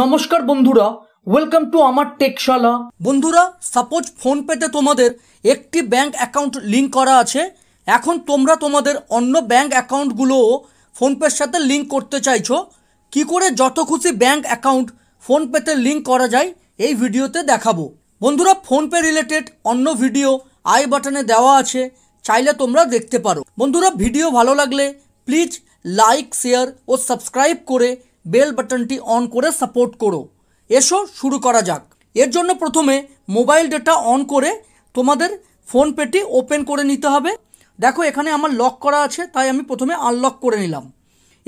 নমস্কার বন্ধুরা welcome to আমার টেকশালা বন্ধুরা সাপোজ ফোনপেতে তোমাদের একটি ব্যাংক অ্যাকাউন্ট লিঙ্ক করা আছে এখন তোমরা তোমাদের অন্য ব্যাংক অ্যাকাউন্টগুলোও ফোনপের সাথে লিঙ্ক করতে চাইছো কি করে যত খুশি ব্যাংক অ্যাকাউন্ট ফোনপেতে লিঙ্ক করা যায় এই ভিডিওতে দেখাবো বন্ধুরা ফোনপে রিলেটেড অন্য ভিডিও আই বাটনে দেওয়া আছে চাইলে তোমরা দেখতে পারো বন্ধুরা ভিডিও ভালো লাগলে প্লিজ লাইক শেয়ার ও সাবস্ক্রাইব করে বেল বাটনটি অন করে সাপোর্ট করো এসো শুরু করা যাক এর জন্য প্রথমে মোবাইল ডেটা অন করে তোমাদের ফোনপেটি ওপেন করে নিতে হবে দেখো এখানে আমার লক করা আছে তাই আমি প্রথমে আনলক করে নিলাম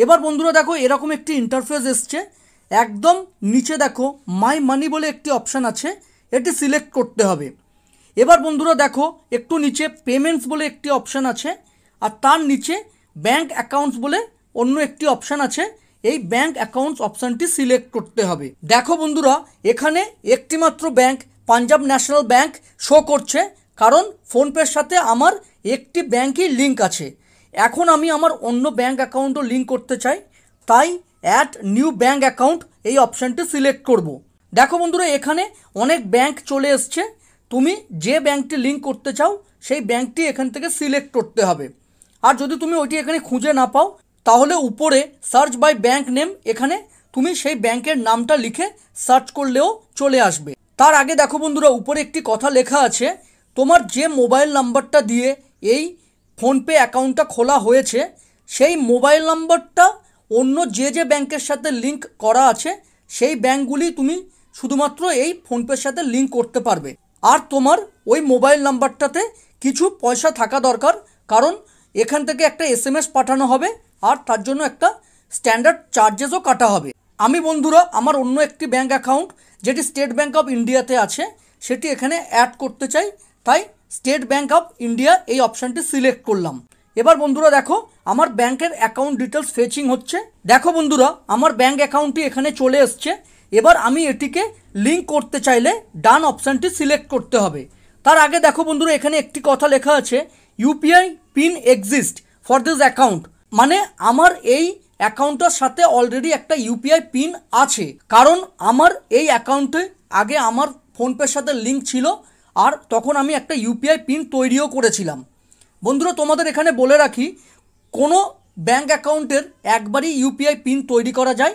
এবার বন্ধুরা দেখো এরকম একটি ইন্টারফেস এসছে একদম নিচে দেখো মাই মানি বলে একটি অপশান আছে এটি সিলেক্ট করতে হবে এবার বন্ধুরা দেখো একটু নিচে পেমেন্টস বলে একটি অপশান আছে আর তার নিচে ব্যাংক অ্যাকাউন্টস বলে অন্য একটি অপশান আছে এই ব্যাঙ্ক অ্যাকাউন্টস অপশানটি সিলেক্ট করতে হবে দেখো বন্ধুরা এখানে একটিমাত্র bank Punjab National Bank show করছে কারণ ফোনপের সাথে আমার একটি ব্যাঙ্কই লিঙ্ক আছে এখন আমি আমার অন্য ব্যাঙ্ক অ্যাকাউন্টও লিঙ্ক করতে চাই তাই অ্যাট নিউ ব্যাঙ্ক অ্যাকাউন্ট এই অপশানটি সিলেক্ট করব। দেখো বন্ধুরা এখানে অনেক ব্যাংক চলে এসছে তুমি যে ব্যাংকটি লিঙ্ক করতে চাও সেই ব্যাঙ্কটি এখান থেকে সিলেক্ট করতে হবে আর যদি তুমি ওইটি এখানে খুঁজে না পাও তাহলে উপরে সার্চ বাই ব্যাংক নেম এখানে তুমি সেই ব্যাংকের নামটা লিখে সার্চ করলেও চলে আসবে তার আগে দেখো বন্ধুরা উপরে একটি কথা লেখা আছে তোমার যে মোবাইল নাম্বারটা দিয়ে এই ফোনপে অ্যাকাউন্টটা খোলা হয়েছে সেই মোবাইল নাম্বারটা অন্য যে যে ব্যাংকের সাথে লিঙ্ক করা আছে সেই ব্যাংকগুলি তুমি শুধুমাত্র এই ফোনপের সাথে লিঙ্ক করতে পারবে আর তোমার ওই মোবাইল নাম্বারটাতে কিছু পয়সা থাকা দরকার কারণ এখান থেকে একটা এস এম এস পাঠানো হবে আর তার জন্য একটা স্ট্যান্ডার্ড চার্জেসও কাটা হবে আমি বন্ধুরা আমার অন্য একটি ব্যাঙ্ক অ্যাকাউন্ট যেটি স্টেট ব্যাঙ্ক অফ ইন্ডিয়াতে আছে সেটি এখানে অ্যাড করতে চাই তাই স্টেট ব্যাঙ্ক অফ ইন্ডিয়া এই অপশানটি সিলেক্ট করলাম এবার বন্ধুরা দেখো আমার ব্যাংকের অ্যাকাউন্ট ডিটেলস ফেচিং হচ্ছে দেখো বন্ধুরা আমার ব্যাঙ্ক অ্যাকাউন্টটি এখানে চলে এসছে এবার আমি এটিকে লিঙ্ক করতে চাইলে ডান অপশানটি সিলেক্ট করতে হবে তার আগে দেখো বন্ধুরা এখানে একটি কথা লেখা আছে UPI pin exist for this account মানে আমার এই অ্যাকাউন্টটার সাথে অলরেডি একটা ইউপিআই পিন আছে কারণ আমার এই অ্যাকাউন্টে আগে আমার ফোনপের সাথে লিঙ্ক ছিল আর তখন আমি একটা ইউপিআই পিন তৈরিও করেছিলাম বন্ধুরা তোমাদের এখানে বলে রাখি কোনো ব্যাঙ্ক অ্যাকাউন্টের একবারই ইউপিআই পিন তৈরি করা যায়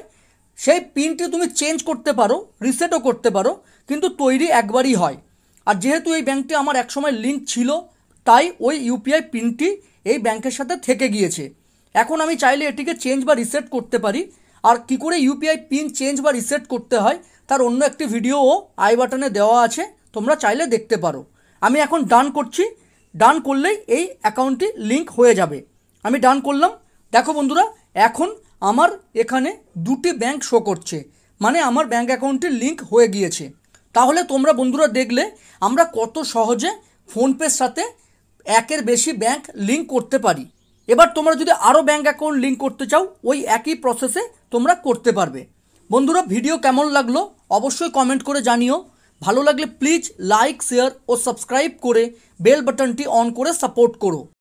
সেই পিনটি তুমি চেঞ্জ করতে পারো রিসেটও করতে পারো কিন্তু তৈরি একবারই হয় আর যেহেতু এই ব্যাঙ্কটি আমার একসময় লিঙ্ক ছিল তাই ওই ইউপিআই পিনটি এই ব্যাংকের সাথে থেকে গিয়েছে এখন আমি চাইলে এটিকে চেঞ্জ বা রিসেট করতে পারি আর কি করে ইউপিআই পিন চেঞ্জ বা রিসেট করতে হয় তার অন্য একটি ভিডিওও আই বাটনে দেওয়া আছে তোমরা চাইলে দেখতে পারো আমি এখন ডান করছি ডান করলেই এই অ্যাকাউন্টটি লিঙ্ক হয়ে যাবে আমি ডান করলাম দেখো বন্ধুরা এখন আমার এখানে দুটি ব্যাংক শো করছে মানে আমার ব্যাঙ্ক অ্যাকাউন্টটি লিঙ্ক হয়ে গিয়েছে তাহলে তোমরা বন্ধুরা দেখলে আমরা কত সহজে ফোনপের সাথে একের বেশি ব্যাংক লিঙ্ক করতে পারি এবার তোমরা যদি আরও ব্যাঙ্ক অ্যাকাউন্ট লিঙ্ক করতে চাও ওই একই প্রসেসে তোমরা করতে পারবে বন্ধুরা ভিডিও কেমন লাগলো অবশ্যই কমেন্ট করে জানিও ভালো লাগলে প্লিজ লাইক শেয়ার ও সাবস্ক্রাইব করে বেল বাটনটি অন করে সাপোর্ট করো